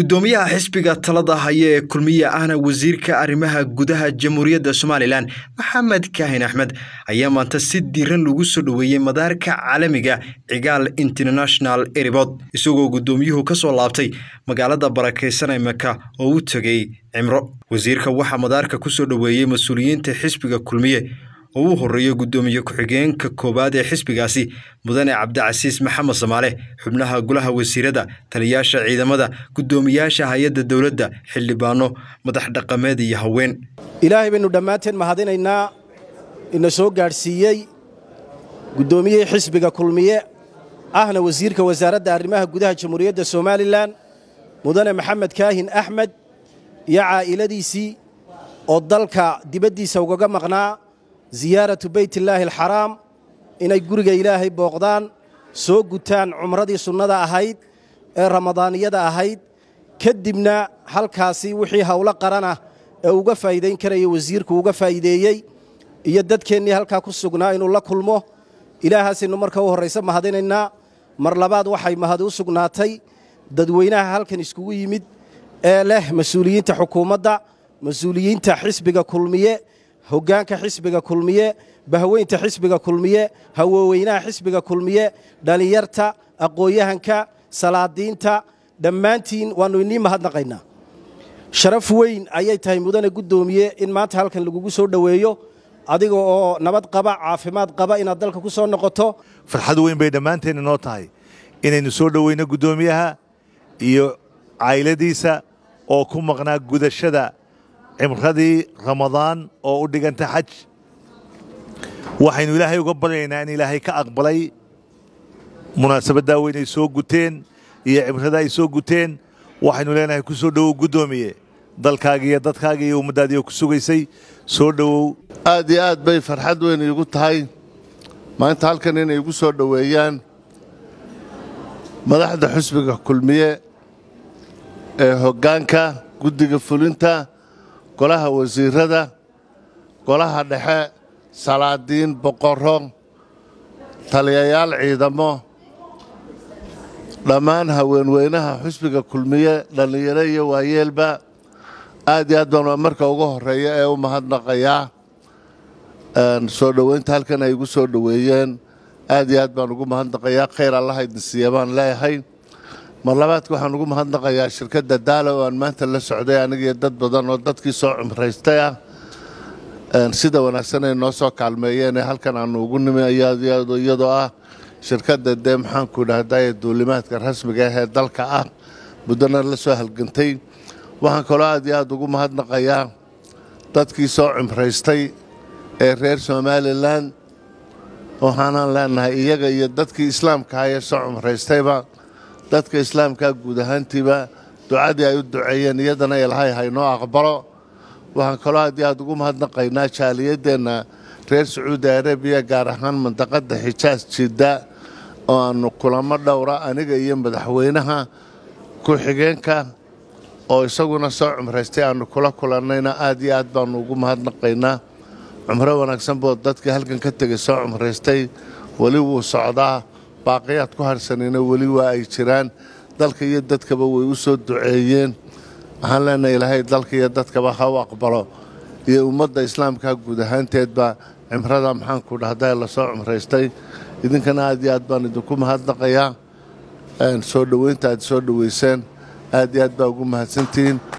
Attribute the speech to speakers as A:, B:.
A: gudoomiyaha xisbiga talada haya ee kulmiye ahna wasiirka arrimaha gudaha jamhuuriyadda somalilan maxamed kaahin axmed ayaa maanta si diiran lagu soo dhoweeyey madaarka caalamiga cigaal international eribod isagoo gudoomiyuhu ka soo laabtay magaalada barakaysan ee maka oo u tegay cimro wasiirka waxaa madaarka ku soo dhoweeyey mas-uuliyiinta xisbiga kulmiye oo uu horeeyo guddoomiye ku-xigeenka koowaad ee xisbigaasi mudane cabdicasiis maxamed samaale xubnaha golaha wasiirada taliyaasha ciidamada guddoomiyaasha hay-adda dowladda xildhibaano madax dhaqameed iyo haween
B: ilaahay baynu dhammaanteen mahadinaynaa ina soo gaadhsiiyey guddoomiyihii xisbiga kulmiye ahna wasiirka wasaaradda arrimaha gudaha jamhuuriyadda somalilan mudane maxamed kaahin axmed iyo caa'iladiisii oo dalka dibaddiisa ugaga maqnaa ziyaaratu beyt illaahi alxaraam inay guriga ilaahay booqdaan soo gutaan cumradii sunnada ahayd ee ramadaaniyada ahayd kadibna halkaasi wixii howlo qaranah ee uga faa'iidayn karaya wasiirku uga faa'iideeyey iyo dadkeennii halkaa ku sugnaa inuu la kulmo ilaahaasaynu marka u horrayse mahadinaynaa mar labaad waxay mahad u sugnaatay dadweynaha halkan iskugu yimid ee leh mas-uuliyiinta xukuumadda mas-uuliyiinta xisbiga kulmiye hoggaanka xisbiga kulmiye bahweynta xisbiga kulmiye hawoweynaha xisbiga kulmiye dhalinyarta aqoon-yahanka salaadiinta dhammaantiin waannu inii mahadnaqaynaa sharaf weyn ayay tahay mudane guddoomiye in maanta halkan lagugu soo
C: dhoweeyo adiga oo nabad qaba caafimaad qaba inaad dalka ku soo noqoto farxad weyn bay dhammaanteenna noo tahay inaynu soo dhoweyno guddoomiyaha iyo cayladiisa oo ku maqnaa gudashada cimradii ramadaan oo u dhiganta xaj waxaynu ilaahay uga baryaynaa in ilaahay ka aqbalay munaasabaddaa ay soo guteen iyo cimrada ay soo guteen waxaynu leenahay ku soo dhowow guddoomiye dalkaaga iyo dadkaaga iyo ummaddaadi oo ku sugaysay soo dhowow aad iyo aad bay farxad weyn iigu tahay maanta halkan inay igu soo
D: dhoweeyaan madaxda xusbiga kulmiye ee hoggaanka guddiga fulinta golaha wasiirada golaha dhexe salaadiin boqoro taliyayaal ciidamo dhammaan haweenweynaha xusbiga kulmiye dhallinyaro iyo waayeelba aad iyo aad baan marka ugu horeeya ee u mahadnaqayaa soo dhoweynta halkan ay igu soo dhoweeyeen aad iyo aad baan ugu mahadnaqayaa khayr allaha idin siiya baan leeyahay mar labaadka waxaan ugu mahadnaqayaa shirkadda daala oo aan maanta la socday anigiyo dad badan oo dadkii soo cumraystay ah sida wanaagsan ay noo soo kaalmeeyeen ee halkan aanu ugu nimi iyadoo ah shirkadda dee maxaanku idhahdaaye duulimaadka rasmiga ah ee dalka ah muddana la soo halgantay waxaan kaloo aad iyo aad ugu mahadnaqayaa dadkii soo cumraystay ee reer somalilan waxaanan leennahay iyaga iyo dadkii islaamka ah ee soo cumraystayba dadka islaamka guud ahaantiiba ducadii ay u duceeyeen iyadana ilaahay haynoo aqbalo waxaan kaloo aad iyo aad ugu mahadnaqaynaa jaaliyaddeenna reer sacuudi arabiya gaar ahaan mandaqadda xijaas jidda oo aanu kulamo dhowra aniga iyo madaxweynaha ku-xigeenka oo isaguna soo cumraystay aannu kula kulannayna aad iyo aad baanu ugu mahadnaqaynaa cumro wanaagsan boo dadkii halkan ka tegay soo cumraystay weli wuu socdaa baaqiyaad ku harsanayna weli waa ay jiraan dalka iyo dadkaba way u soo duceeyeen waxaan leenahay ilaahay dalka iyo dadkaba ha u aqbalo iyo ummadda islaamka guud ahaanteedba cimrada maxaanku dhahda la soo cumraystay idinkana aad iyo aad baan idinku mahadnaqayaa soo dhoweynta aad soo dhoweyseen aad iyo aad baa ugu mahadsantihiin